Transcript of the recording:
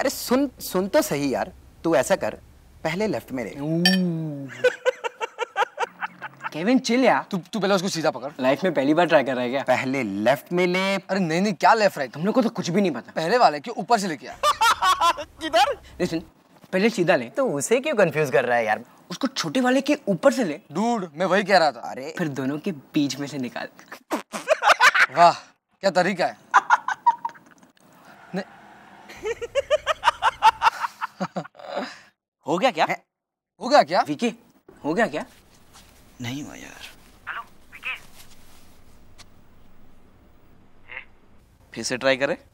अरे सुन सुन तो सही यार तू ऐसा कर पहले लेफ्ट में केविन चिल यार तू तू पहले उसको सीधा पकड़ लाइफ में पहली बार ट्राई कर रहा है क्या पहले लेफ्ट में ले अरे नहीं नहीं क्या लेफ्ट राइट हम लोग को तो कुछ भी नहीं पता पहले वाले क्यों ऊपर से लेके किधर लिसन पहले सीधा ले तो उसे क्यों कंफ्यूज कर रहा है यार उसको छोटे वाले के ऊपर से ले डूड मैं वही कह रहा था अरे फिर दोनों के बीच में से निकाल वाह क्या तरीका है हो गया क्या है? हो गया क्या विकी हो गया क्या नहीं हुआ यार हेलो विकी फिर से ट्राई करें